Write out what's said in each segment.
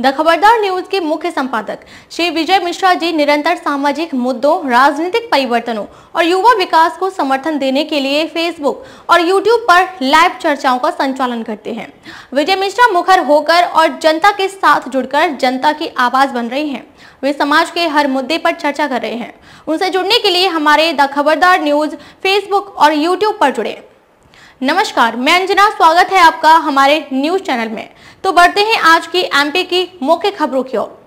the Khabardar news के मुख्य संपादक श्री विजय मिश्रा जी निरंतर सामाजिक मुद्दों राजनीतिक परिवर्तनों और युवा विकास को समर्थन देने के लिए फेसबुक और यूट्यूब पर लाइव चर्चाओं का संचालन करते हैं विजय मिश्रा मुखर होकर और जनता के साथ जुड़कर जनता की आवाज बन रही है वे समाज के हर मुद्दे पर चर्चा कर रहे हैं उनसे जुड़ने के लिए हमारे द खबरदार न्यूज फेसबुक और यूट्यूब पर जुड़े नमस्कार मैं अंजना स्वागत है आपका हमारे न्यूज चैनल में तो बढ़ते हैं आज की एमपी की मुख्य खबरों की ओर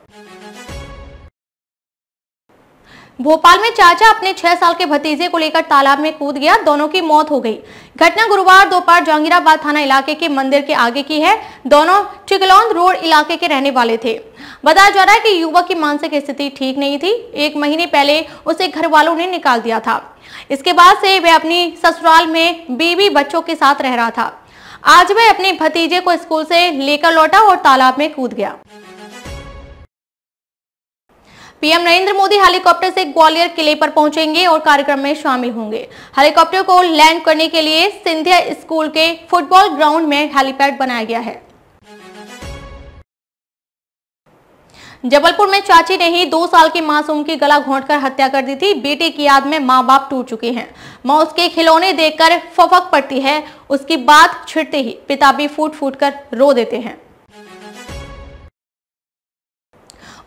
भोपाल में चाचा अपने छह साल के भतीजे को लेकर तालाब में कूद गया दोनों की मौत हो गई घटना गुरुवार दोपहर जहांगीराबाद थाना इलाके के मंदिर के आगे की है दोनों चिकलौंद रोड इलाके के रहने वाले थे बताया जा रहा है कि युवक की मानसिक स्थिति ठीक नहीं थी एक महीने पहले उसे घर वालों ने निकाल दिया था इसके बाद से वह अपनी ससुराल में बीबी बच्चों के साथ रह रहा था आज वह अपने भतीजे को स्कूल से लेकर लौटा और तालाब में कूद गया पीएम नरेंद्र मोदी हेलीकॉप्टर से ग्वालियर किले पर पहुंचेंगे और कार्यक्रम में शामिल होंगे हेलीकॉप्टर को लैंड करने के लिए सिंधिया स्कूल के फुटबॉल ग्राउंड में हेलीपैड बनाया गया है जबलपुर में चाची ने ही दो साल के मासूम की गला घोंटकर हत्या कर दी थी बेटे की याद में माँ बाप टूट चुके हैं माँ उसके खिलौने देखकर फफक पड़ती है उसकी बात छिड़ते ही पिता भी फूट फूट कर रो देते हैं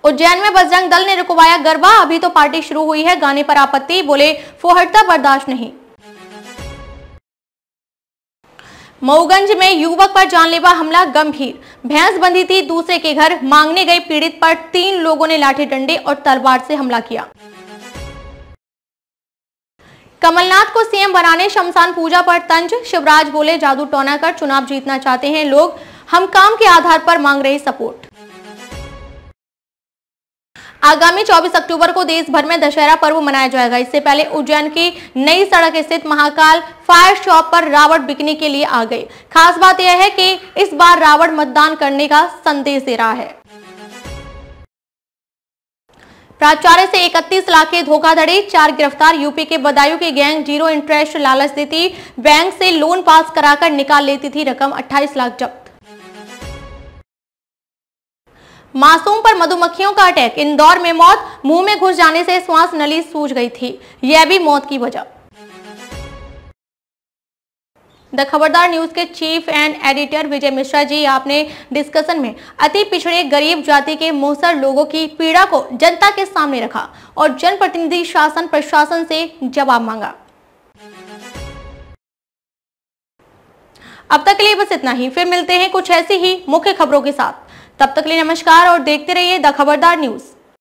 उज्जैन में बजरंग दल ने रुकवाया गरबा अभी तो पार्टी शुरू हुई है गाने पर आपत्ति बोले फोहटता बर्दाश्त नहीं मऊगंज में युवक पर जानलेवा हमला गंभीर भैंस बंधी थी दूसरे के घर मांगने गए पीड़ित पर तीन लोगों ने लाठी डंडे और तलवार से हमला किया कमलनाथ को सीएम बनाने शमशान पूजा पर तंज शिवराज बोले जादू टोना कर चुनाव जीतना चाहते हैं लोग हम काम के आधार पर मांग रहे सपोर्ट आगामी 24 अक्टूबर को देश भर में दशहरा पर्व मनाया जाएगा इससे पहले उज्जैन की नई सड़क स्थित महाकाल फायर शॉप पर रावण बिकने के लिए आ गई खास बात यह है कि इस बार रावण मतदान करने का संदेश दे रहा है प्राचार्य से 31 लाख के धोखाधड़ी चार गिरफ्तार यूपी के बदायूं के गैंग जीरो इंटरेस्ट लालच देती बैंक से लोन पास कराकर निकाल लेती थी रकम 28 लाख जब्त मासूम पर मधुमक्खियों का अटैक इंदौर में मौत मुंह में घुस जाने से श्वास नली सूज गई थी यह भी मौत की वजह द खबरदार न्यूज के chief and editor Vijay Mishra ji आपने डिस्कशन में अति पिछड़े गरीब जाति के मोहसर लोगों की पीड़ा को जनता के सामने रखा और जनप्रतिनिधि शासन प्रशासन से जवाब मांगा अब तक के लिए बस इतना ही फिर मिलते हैं कुछ ऐसी ही मुख्य खबरों के साथ तब तक के लिए नमस्कार और देखते रहिए द खबरदार न्यूज़